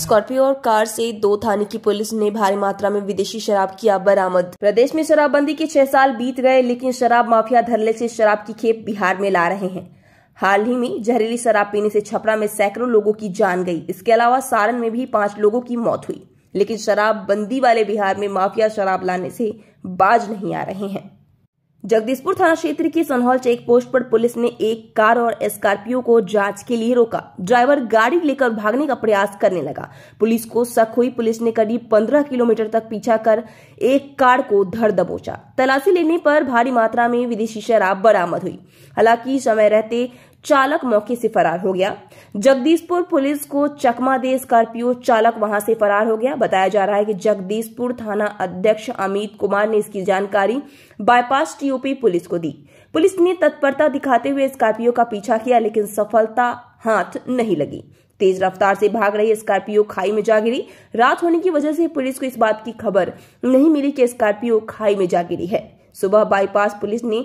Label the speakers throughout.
Speaker 1: Scorpio और car से दो थाने की पुलिस ने भारी मात्रा में विदेशी शराब किया बरामद प्रदेश में शराबबंदी के छह साल बीत गए लेकिन शराब माफिया धरले से शराब की खेप बिहार में ला रहे हैं हाल ही में जहरीली शराब पीने से छपरा में सैकड़ों लोगों की जान गई इसके अलावा सारण में भी पांच लोगों की मौत हुई लेकिन शराबबंदी वाले बिहार में माफिया शराब लाने से बाज नहीं आ रहे हैं जगदीशपुर थाना क्षेत्र की सनहौल चेक पोस्ट पर पुलिस ने एक कार और स्कॉर्पियो को जांच के लिए रोका ड्राइवर गाड़ी लेकर भागने का प्रयास करने लगा पुलिस को शक हुई पुलिस ने करीब 15 किलोमीटर तक पीछा कर एक कार को धर दबोचा तलाशी लेने पर भारी मात्रा में विदेशी शराब बरामद हुई हालांकि समय रहते चालक मौके से फरार हो गया जगदीशपुर पुलिस को चकमा दे स्कॉर्पियो चालक वहां से फरार हो गया बताया जा रहा है कि जगदीशपुर थाना अध्यक्ष अमित कुमार ने इसकी जानकारी बाईपास टीओपी पुलिस को दी पुलिस ने तत्परता दिखाते हुए स्कॉर्पियो का पीछा किया लेकिन सफलता हाथ नहीं लगी तेज रफ्तार से भाग रही स्कॉर्पियो खाई में जा गिरी रात होने की वजह से पुलिस को इस बात की खबर नहीं मिली कि स्कॉर्पियो खाई में जा गिरी है सुबह बाईपास पुलिस ने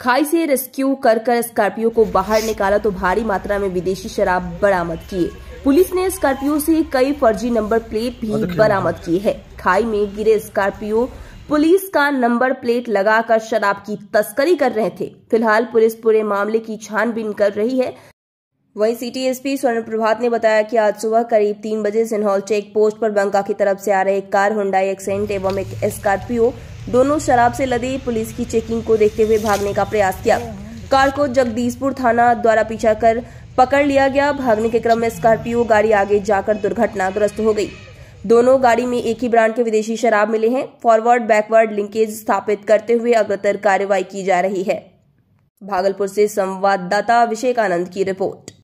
Speaker 1: खाई से रेस्क्यू कर कर स्कॉर्पियो को बाहर निकाला तो भारी मात्रा में विदेशी शराब बरामद किए पुलिस ने स्कॉर्पियो से कई फर्जी नंबर प्लेट भी बरामद किए है खाई में गिरे स्कॉर्पियो पुलिस का नंबर प्लेट लगाकर शराब की तस्करी कर रहे थे फिलहाल पुलिस पूरे मामले की छानबीन कर रही है वहीं सिटी एसपी स्वर्ण प्रभात ने बताया कि आज सुबह करीब तीन बजे सिन्हौल चेक पोस्ट पर बंका की तरफ से आ रहे एक कार हुंडाई एक्सेंट एवं एक स्कॉर्पियो दोनों शराब से लदी पुलिस की चेकिंग को देखते हुए भागने का प्रयास किया कार को जगदीशपुर थाना द्वारा पीछा कर पकड़ लिया गया भागने के क्रम में स्कॉर्पियो गाड़ी आगे जाकर दुर्घटनाग्रस्त हो गई दोनों गाड़ी में एक ही ब्रांड के विदेशी शराब मिले हैं फॉरवर्ड बैकवर्ड लिंकेज स्थापित करते हुए अग्रतर कार्रवाई की जा रही है भागलपुर से संवाददाता अभिषेक आनंद की रिपोर्ट